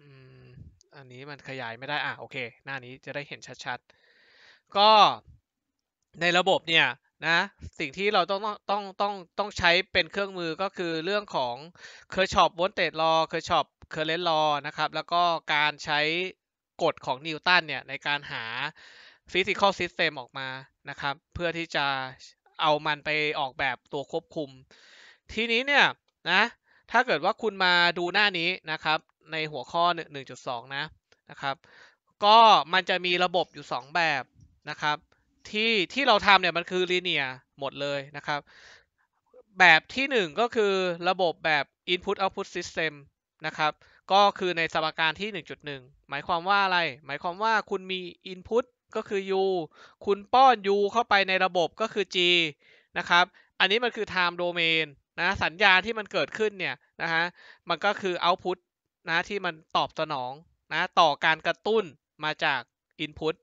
อืมอันนี้มันขยายไม่ได้ อ่ะโอเค หน้านี้จะได้เห็นชัดๆ ก็ในระบบเนี่ยนะ สิ่งที่เราต้องต้องต้องต้องใช้เป็นเครื่องมือก็คือเรื่องของเคอร์ชอปวอนเตดรอเคอร์ชอปเคอร์เลนรอนะครับ แล้วก็การใช้กฎของนิวตันเนี่ยในการหาฟิสิกอลซิสเต็มออกมานะครับ เพื่อที่จะเอามันไปออกแบบตัวควบคุม ทีนี้เนี่ยนะ ถ้าเกิดว่าคุณมาดูหน้านี้นะครับในหัวข้อ 1.2นะนะครับก็มันจะมีระบบอยู่ 2 แบบนะครับที่ที่เราทำเนี่ยมันคือลีเนียหมดเลยนะครับ แบบที่ 1 ก็คือระบบแบบ input output system นะครับก็คือในสมการที่ 1.1 หมายความว่าอะไร หมายความว่าคุณมี input ก็คือ u คุณป้อน u เข้าไปในระบบก็คือ g นะครับอันนี้มันคือ time domain นะสัญญาที่มันเกิดขึ้นเนี่ยนะฮะมันก็คือ output นะที่มันตอบสนองนะต่อการกระตุ้นมาจาก Input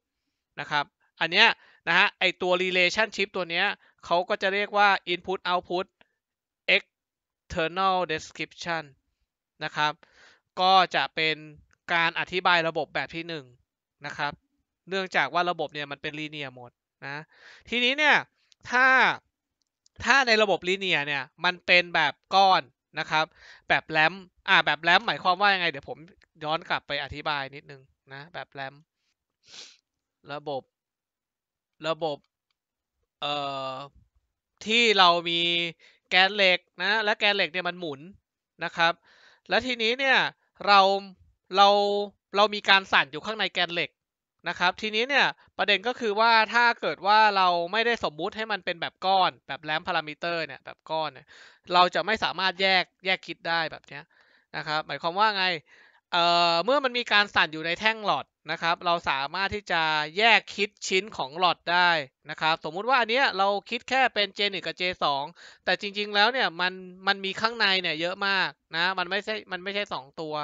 นะครับอันเนี้ยนะฮะไอตัว relationship ตัวเนี้ยเขาก็จะเรียกว่า input output external description นะครับก็จะเป็นการอธิบายระบบแบบที่1นนะครับเนื่องจากว่าระบบเนี่ยมันเป็นลีเนียหมดนะทีนี้เนี่ยถ้าถ้าในระบบลีเนียเนี่ยมันเป็นแบบก้อนนะครับแบบแรมอ่าแบบแรมหมายความว่ายังไงเดี๋ยวผมย้อนกลับไปอธิบายนิดนึงนะแบบแรมระบบ ระบบเอ่อที่เรามีแกนเหล็กนะและแกนเหล็กเนี่ยมันหมุนนะครับและทีนี้เนี่ยเราเราเรามีการสั่นอยู่ข้างในแกนเหล็กนะครับทีนี้เนี่ยประเด็นก็คือว่าถ้าเกิดว่าเราไม่ได้สมมุติให้มันเป็นแบบก้อน แบบแรมพารามิเตอร์เนี่ยแบบก้อนเนี่ยเราจะไม่สามารถแยกแยกคิดได้แบบเนี้ยนะครับหมายความว่าไงเอ่อเมื่อมันมีการสั่นอยู่ในแท่งหลอดนะครับ เราสามารถที่จะแยกคิดชิ้นของหลอดได้นะครับ สมมุติว่าอันเนี้ยเราคิดแค่เป็น J1 กับ J2 แต่จริงๆ แล้วเนี่ยมันมันมีข้างในเนี่ยเยอะมากนะ มันไม่ใช่ มันไม่ใช่ 2 ตัว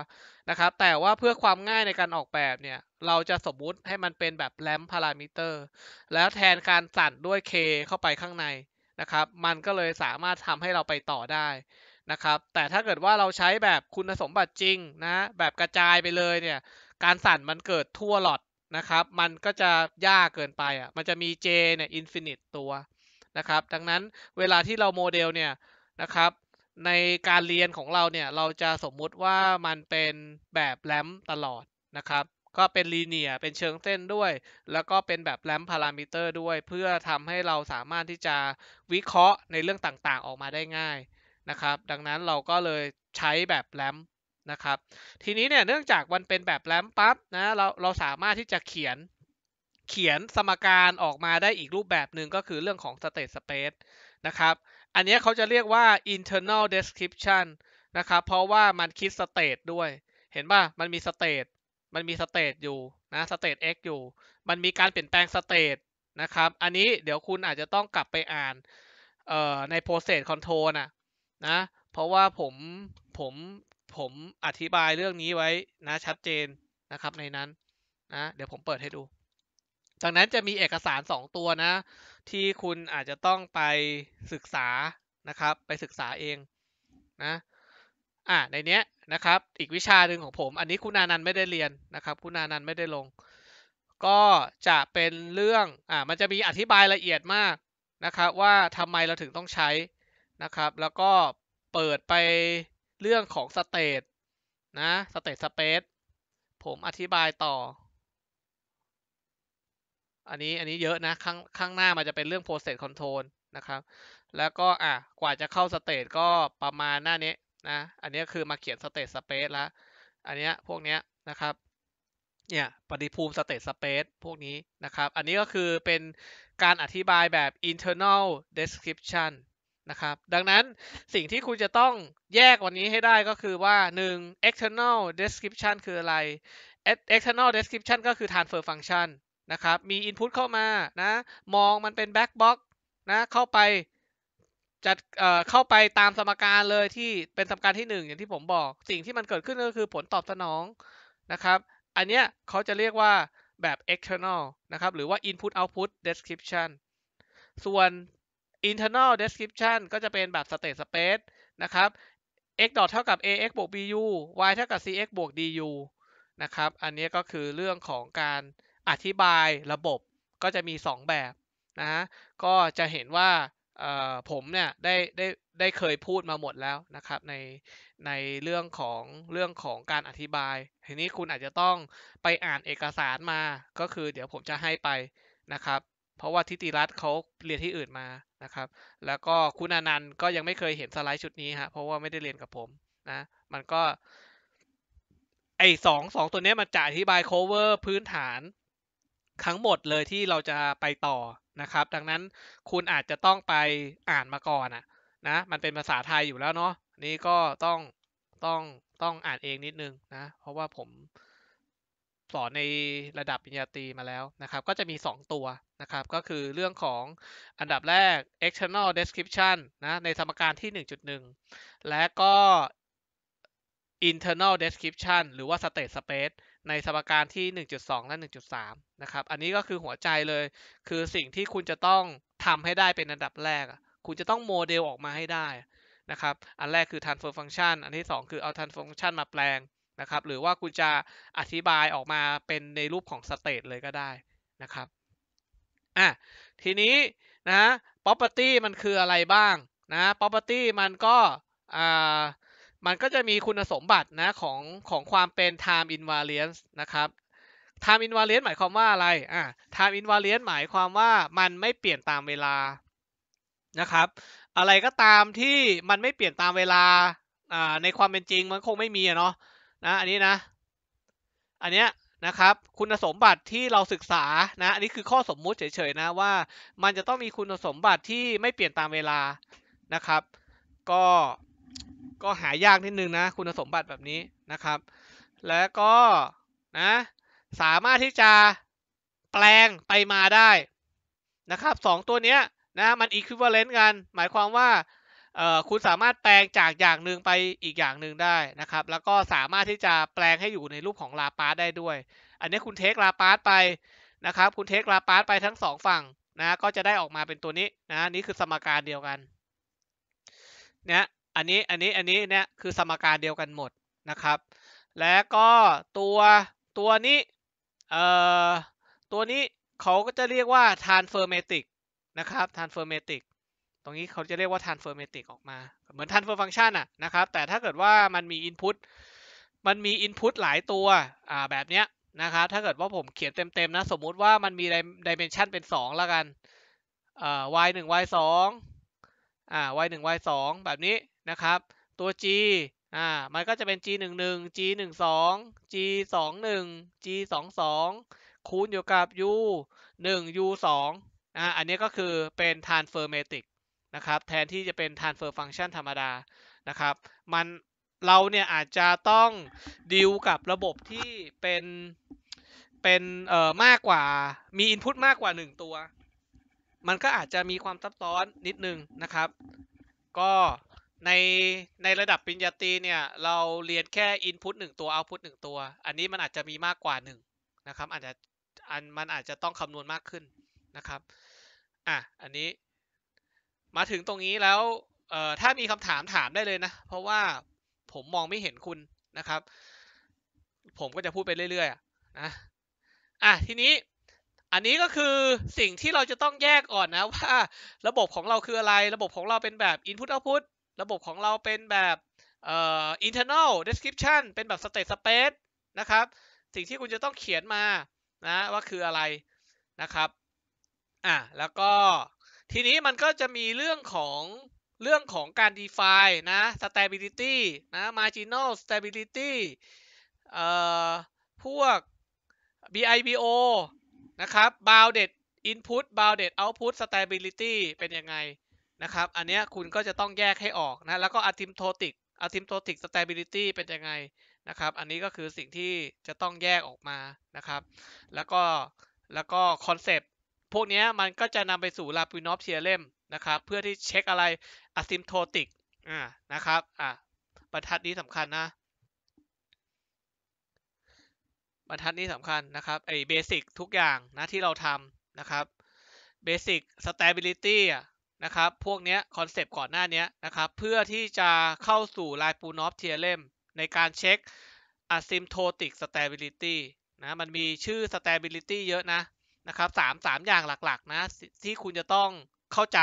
นะครับ แต่ว่าเพื่อความง่ายในการออกแบบเนี่ย เราจะสมมุติให้มันเป็นแบบแรมพารามิเตอร์ แล้วแทนการสั่นด้วย K เข้าไปข้างในนะครับ มันก็เลยสามารถทำให้เราไปต่อได้นะครับแต่ถ้าเกิดว่าเราใช้แบบคุณสมบัติจริงนะแบบกระจายไปเลยเนี่ยการสั่นมันเกิดทั่วหลอดนะครับมันก็จะยากเกินไปอ่ะมันจะมี J เนี่ยอินฟินิตตัวนะครับดังนั้นเวลาที่เราโมเดลเนี่ยนะครับในการเรียนของเราเนี่ยเราจะสมมุติว่ามันเป็นแบบแรมตลอดนะครับก็เป็นลีเนียเป็นเชิงเส้นด้วย แล้วก็เป็นแบบแรมพารามิเตอร์ด้วย เพื่อทำให้เราสามารถที่จะวิเคราะห์ในเรื่องต่างๆ ออกมาได้ง่ายนะครับดังนั้นเราก็เลยใช้แบบแรมนะครับทีนี้เนี่ยเนื่องจากมันเป็นแบบแรมปั๊บนะเราเราสามารถที่จะเขียนเขียนสมการออกมาได้อีกรูปแบบหนึ่งก็คือเรื่องของ state space นะครับอันนี้เขาจะเรียกว่า internal description นะครับเพราะว่ามันคิด state ด้วย เห็นป่ะมันมี state มันมี state อยู่นะ state x อยู่ มันมีการเปลี่ยนแปลง state นะครับอันนี้เดี๋ยวคุณอาจจะต้องกลับไปอ่านใน process control นะนะ เพราะว่าผม ผม ผมอธิบายเรื่องนี้ไว้นะชัดเจนนะครับในนั้นนะเดี๋ยวผมเปิดให้ดู จากนั้นจะมีเอกสาร 2 ตัวนะที่คุณอาจจะต้องไปศึกษานะครับไปศึกษาเองนะอ่าในเนี้ยนะครับอีกวิชาหนึ่งของผม อันนี้คุณนานันไม่ได้เรียนนะครับคุณนานันไม่ได้ลง ก็จะเป็นเรื่องอ่ามันจะมีอธิบายละเอียดมากนะครับว่าทำไมเราถึงต้องใช้นะครับแล้วก็เปิดไปเรื่องของสเตตนะสเตตสเปซผมอธิบายต่อ อันนี้อันนี้เยอะนะ ข้างข้างหน้ามันจะเป็นเรื่อง process control นะครับแล้วก็อ่ะกว่าจะเข้าสเตตก็ประมาณหน้านี้นะอันนี้คือมาเขียนสเตตสเปซแล้วอันนี้พวกเนี้ยนะครับเนี่ยปฏิภูมิสเตตสเปซพวกนี้นะครับ อันนี้ก็คือเป็นการอธิบายแบบ internal description นะครับดังนั้นสิ่งที่คุณจะต้องแยกวันนี้ให้ได้ก็คือว่า 1. external description คืออะไร external description ก็คือ transfer function นะครับมี input เข้ามานะมองมันเป็น black box นะเข้าไปจัดเอ่อเข้าไปตามสมการเลยที่เป็นสมการที่ 1 อย่างที่ผมบอกสิ่งที่มันเกิดขึ้นก็คือผลตอบสนองนะครับ อันเนี้ยเขาจะเรียกว่าแบบ external นะครับหรือว่า input output description ส่วน internal description ก็จะเป็นแบบ state space นะครับ x ดอทเท่ากับ ax บวก bu y เท่ากับ cx บวก du นะครับ อันนี้ก็คือเรื่องของการอธิบายระบบก็จะมี 2 แบบนะฮะก็จะเห็นว่าผมเนี่ยได้ได้ได้เคยพูดมาหมดแล้วนะครับในในเรื่องของเรื่องของการอธิบาย ทีนี้คุณอาจจะต้องไปอ่านเอกสารมา ก็คือเดี๋ยวผมจะให้ไปนะครับ เพราะว่าทิติรัตน์เขาเรียนที่อื่นมานะครับแล้วก็คุณอนันต์ก็ยังไม่เคยเห็นสไลด์ชุดนี้ฮะเพราะว่าไม่ได้เรียนกับผมนะมันก็ ไอสองสองตัวนี้มันจะอธิบาย cover พื้นฐาน ทั้งหมดเลยที่เราจะไปต่อนะครับ ดังนั้นคุณอาจจะต้องไปอ่านมาก่อนอะนะมันเป็นภาษาไทยอยู่แล้วเนาะนี่ก็ต้องต้องต้องอ่านเองนิดนึงนะเพราะว่าผมสอนในระดับปริญญาตรีมาแล้วนะครับก็จะมี 2 ตัวนะครับก็คือเรื่องของอันดับแรก external description นะในสมการที่ 1.1 และก็ internal description หรือว่า state space ในสมการที่ 1.2 และ 1.3 นะครับอันนี้ก็คือหัวใจเลยคือสิ่งที่คุณจะต้องทำให้ได้เป็นอันดับแรก คุณจะต้องโมเดลออกมาให้ได้นะครับอันแรกคือ transfer function อันที่2คือเอา transfer function มาแปลงนะครับหรือว่าคุณจะอธิบายออกมาเป็นในรูปของสเตตเลยก็ได้นะครับอ่ะทีนี้นะ property มันคืออะไรบ้างนะ property มันก็อ่ามันก็จะมีคุณสมบัตินะของของความเป็น time invariance นะครับ time invariance หมายความว่าอะไรอ่ะ time invariance หมายความว่ามันไม่เปลี่ยนตามเวลานะครับอะไรก็ตามที่มันไม่เปลี่ยนตามเวลาในความเป็นจริงมันคงไม่มีเนาะนะอันนี้นะ อันเนี้ยนะครับ คุณสมบัติที่เราศึกษานะอันนี้คือข้อสมมุติเฉยๆนะว่ามันจะต้องมีคุณสมบัติที่ไม่เปลี่ยนตามเวลานะครับ ก็ก็หายากนิดนึงนะ คุณสมบัติแบบนี้นะครับ แล้วก็นะ สามารถที่จะแปลงไปมาได้นะครับสองตัวเนี้ยนะมันอีควิวาเลนต์กัน หมายความว่าคุณสามารถแปลงจากอย่างหนึ่งไปอีกอย่างหนึ่งได้นะครับ แล้วก็สามารถที่จะแปลงให้อยู่ในรูปของลาปาร์ได้ด้วย อันนี้คุณเทคลาปาร์ไปนะครับคุณเทคลาปาร์ไปทั้งสองฝั่งนะก็จะได้ออกมาเป็นตัวนี้นะนี่คือสมการเดียวกันเนี่ยอันนี้อันนี้อันนี้เนี่ยคือสมการเดียวกันหมดนะครับ และก็ตัวตัวนี้เอ่อตัวนี้เขาก็จะเรียกว่า transformatic นะครับ transformatic ตรงนี้เขาจะเรียกว่า transfer matrix ออกมา เหมือน transfer function อะนะครับ แต่ถ้าเกิดว่ามันมี input มันมี input หลายตัวอ่าแบบเนี้ยนะครับ ถ้าเกิดว่าผมเขียนเต็มๆ นะ สมมุติว่ามันมี dimension เป็น 2 แล้วกันอ่อ y 1 y 2อ่า y 1 y 2แบบนี้นะครับ ตัว g อ่ามันก็จะเป็น g 1 1 g 1 2 g 2 1 g 2 2คูณอยู่กับ u 1 u 2อ่าอันนี้ก็คือเป็น transfer matrix นะครับแทนที่จะเป็น transfer function ธรรมดานะครับมันเราเนี่ยอาจจะต้องดิวกับระบบที่เป็นเป็นเอ่อมากกว่ามี input มากกว่า 1 ตัว มันก็อาจจะมีความซับซ้อนนิดนึงนะครับ ก็ในในระดับปริญญาตรีเนี่ย เราเรียนแค่ input 1 ตัว output 1ตัว อันนี้มันอาจจะมีมากกว่า1นะครับอาจจะอันมันอาจจะต้องคำนวณมากขึ้นนะครับอ่ะอันนี้มาถึงตรงนี้แล้วเอ่อถ้ามีคำถามถามได้เลยนะ เพราะว่าผมมองไม่เห็นคุณนะครับ ผมก็จะพูดไปเรื่อยๆนะอ่ะทีนี้อันนี้ก็คือสิ่งที่เราจะต้องแยกก่อนนะ ว่า ระบบของเราคืออะไร ระบบของเราเป็นแบบ Input Output ระบบของเราเป็นแบบเอ่อ internal description เป็นแบบ state space นะครับ สิ่งที่คุณจะต้องเขียนมานะ ว่าคืออะไรนะครับอ่ะแล้วก็ทีนี้มันก็จะมีเรื่องของเรื่องของการ define นะ stability นะ marginal stability เอ่อพวก BIBO นะครับ bounded input bounded output stability เป็นยังไงนะครับ อันเนี้ยคุณก็จะต้องแยกให้ออกนะ แล้วก็ asymptotic asymptotic stability เป็นยังไงนะครับ อันนี้ก็คือสิ่งที่จะต้องแยกออกมานะครับ แล้วก็แล้วก็ concept พวกนี้มันก็จะนำไปสู่ลาปูนอฟเทียเลมนะครับเพื่อที่เช็คอะไรอะซิมโทติกอ่านะครับอ่าบรรทัดนี้สำคัญ นะบรรทัดนี้สำคัญ นะครับ ไอเบสิกทุกอย่างนะที่เราทำนะครับเบสิกสแตบิลิตี้นะครับพวกนี้คอนเซปต์ก่อนหน้านี้นะครับเพื่อที่จะเข้าสู่ลายปูนอฟเทียเลม ในการเช็ค asymptotic stability นะมันมีชื่อ stability เยอะนะนะครับสาม สาม อย่างหลัก ๆ นะ ที่คุณจะต้องเข้าใจ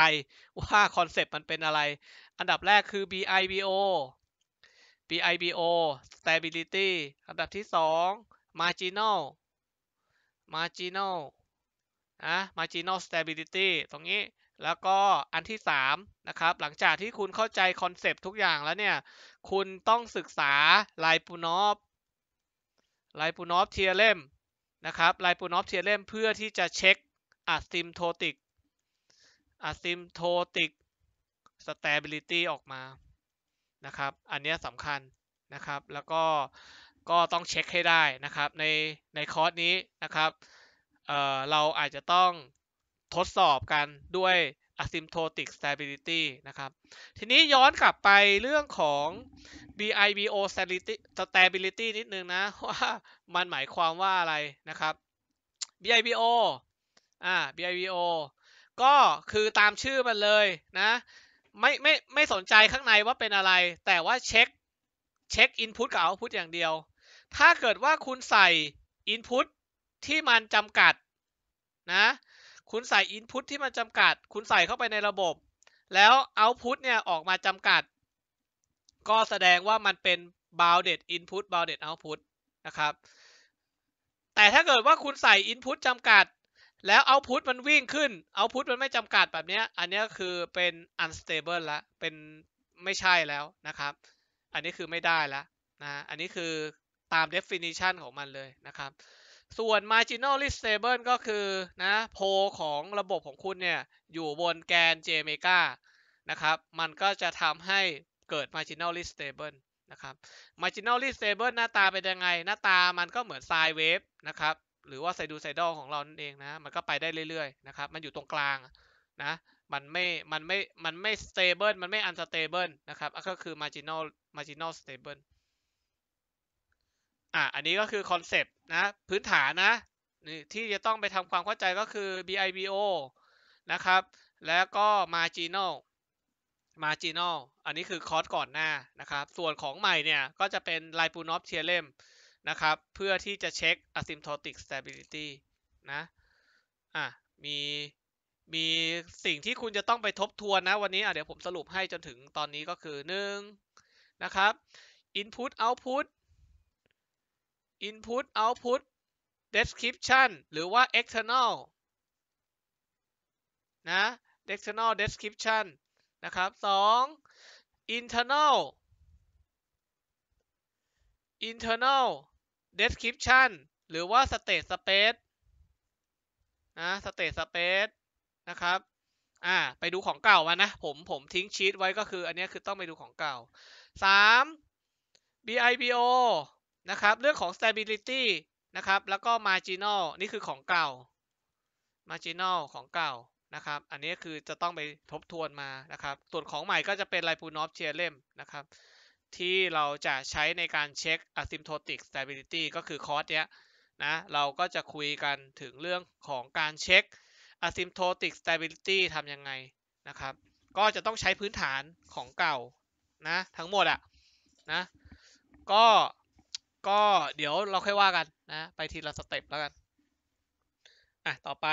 ว่า คอนเซปต์มันเป็นอะไร อันดับแรกคือ BIBO BIBO stability อันดับที่สอง marginal marginal นะ marginal stability ตรงนี้ แล้วก็ อันที่สามนะ ครับ หลังจากที่คุณเข้าใจ คอนเซปต์ทุกอย่างแล้ว เนี่ย คุณต้องศึกษาลายปูนอฟลายปูนอฟเทียเลมนะครับไลปูนอฟเทียเลมเพื่อที่จะเช็คอะซิมโทติกอะซิมโทติกสเตเบลิตี้ออกมานะครับ อันนี้สำคัญนะครับ แล้วก็ก็ต้องเช็คให้ได้นะครับ ในในคอร์สนี้นะครับเเราอาจจะต้องทดสอบกันด้วย asymptotic stability นะครับ ทีนี้ย้อนกลับไปเรื่องของ BIBO stability นิดนึงนะ ว่ามันหมายความว่าอะไรนะครับ BIBO อ่า BIBO ก็คือตามชื่อมันเลยนะ ไม่ไม่ไม่สนใจข้างในว่าเป็นอะไร แต่ว่าเช็คเช็ค input กับ output อย่างเดียว ถ้าเกิดว่าคุณใส่ input ที่มันจำกัด นะคุณใส่ Input ที่มันจำกัด คุณใส่เข้าไปในระบบ แล้ว Output เนี่ยออกมาจำกัด ก็แสดงว่ามันเป็น bounded input bounded output นะครับ แต่ถ้าเกิดว่าคุณใส่ Input จำกัด แล้ว Output มันวิ่งขึ้น Output มันไม่จำกัดแบบนี้อันนี้คือเป็น unstable ละเป็นไม่ใช่แล้วนะครับ อันนี้คือไม่ได้แล้วนะอันนี้คือตาม definition ของมันเลยนะครับส่วน marginal list table ก็คือนะโพของระบบของคุณเนี่ย อยู่บนแกน j m e g a นะครับมันก็จะทำให้เกิด marginal list table นะครับ marginal list table หน้าตาเป็นยังไงหน้าตามันก็เหมือน sine wave นะครับหรือว่าไซดูไซดอลของเรานั่นเองนะมันก็ไปได้เรื่อยๆนะครับมันอยู่ตรงกลางนะมันไม่มันไม่มันไม่ stable มันไม่ unstable นะครับก็คือ marginal marginal stable อ่ะอันนี้ก็คือคอนเซปต์นะพื้นฐานนะที่จะต้องไปทำความเข้าใจก็คือ BIBO นะครับแล้วก็ marginal marginal อันนี้คือคอร์สก่อนหน้านะครับส่วนของใหม่เนี่ยก็จะเป็น l i p u n o v theorem นะครับเพื่อที่จะเช็ค asymptotic stability นะอ่ะมีมีสิ่งที่คุณจะต้องไปทบทวนนะ วันนี้อ่ะเดี๋ยวผมสรุปให้จนถึงตอนนี้ก็คือ 1. นะครับ input output input output description หรือว่า external นะ external description นะครับ 2. internal internal description หรือว่า state space นะ state space นะครับ อ่า ไปดูของเก่ามานะ ผม ผมทิ้งชีตไว้ก็คืออันนี้คือต้องไปดูของเก่า 3. BIBO นะครับเรื่องของ stability นะครับแล้วก็ marginal นี่คือของเก่า marginal ของเก่านะครับอันนี้คือจะต้องไปทบทวนมานะครับส่วนของใหม่ก็จะเป็นไลปูนอฟเ h ียเลมนะครับที่เราจะใช้ในการเช็ค asymptotic stability ก็คือคอร์สเนี้ยนะเราก็จะคุยกันถึงเรื่องของการเช็ค asymptotic stability ทำยังไงนะครับ ก็จะต้องใช้พื้นฐานของเก่านะทั้งหมดอะนะก็ก็เดี๋ยวเราค่อยว่ากันนะ ไปทีละสเต็ปแล้วกันอ่ะต่อไป